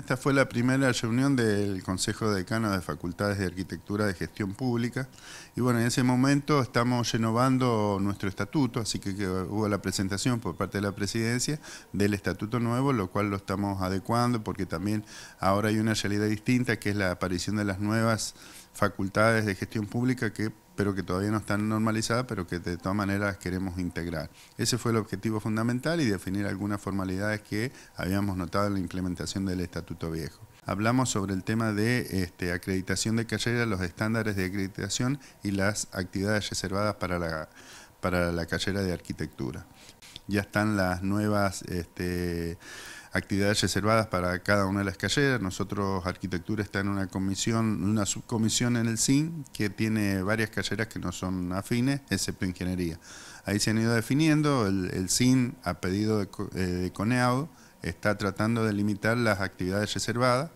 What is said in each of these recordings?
Esta fue la primera reunión del Consejo de Decano de Facultades de Arquitectura de Gestión Pública. Y bueno, en ese momento estamos renovando nuestro estatuto, así que hubo la presentación por parte de la Presidencia del estatuto nuevo, lo cual lo estamos adecuando porque también ahora hay una realidad distinta que es la aparición de las nuevas facultades de gestión pública que pero que todavía no están normalizadas, pero que de todas maneras queremos integrar. Ese fue el objetivo fundamental y definir algunas formalidades que habíamos notado en la implementación del Estatuto Viejo hablamos sobre el tema de este, acreditación de carreras, los estándares de acreditación y las actividades reservadas para la, para la carrera de arquitectura. Ya están las nuevas... Este, actividades reservadas para cada una de las carreras. Nosotros, arquitectura, está en una comisión, una subcomisión en el SIN, que tiene varias carreras que no son afines, excepto ingeniería. Ahí se han ido definiendo, el, SIN a pedido de, eh, Coneado está tratando de limitar las actividades reservadas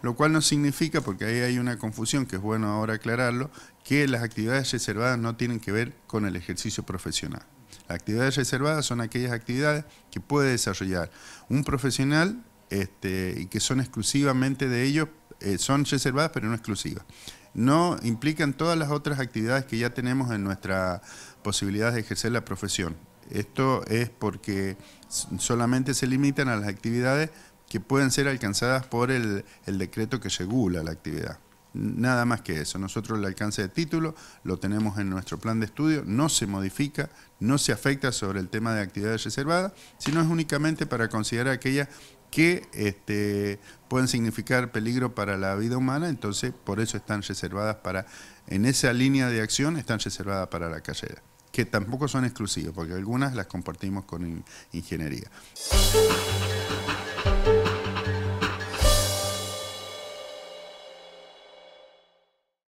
lo cual no significa, porque ahí hay una confusión que es bueno ahora aclararlo, que las actividades reservadas no tienen que ver con el ejercicio profesional. Las Actividades reservadas son aquellas actividades que puede desarrollar un profesional este, y que son exclusivamente de ellos, eh, son reservadas pero no exclusivas. No implican todas las otras actividades que ya tenemos en nuestra posibilidad de ejercer la profesión. Esto es porque solamente se limitan a las actividades que pueden ser alcanzadas por el decreto que regula la actividad. Nada más que eso. Nosotros el alcance de título lo tenemos en nuestro plan de estudio, no se modifica, no se afecta sobre el tema de actividades reservadas, sino es únicamente para considerar aquellas que este, pueden significar peligro para la vida humana, entonces por eso están reservadas para, en esa línea de acción están reservadas para la carrera, que tampoco son exclusivas, porque algunas las compartimos con ingeniería.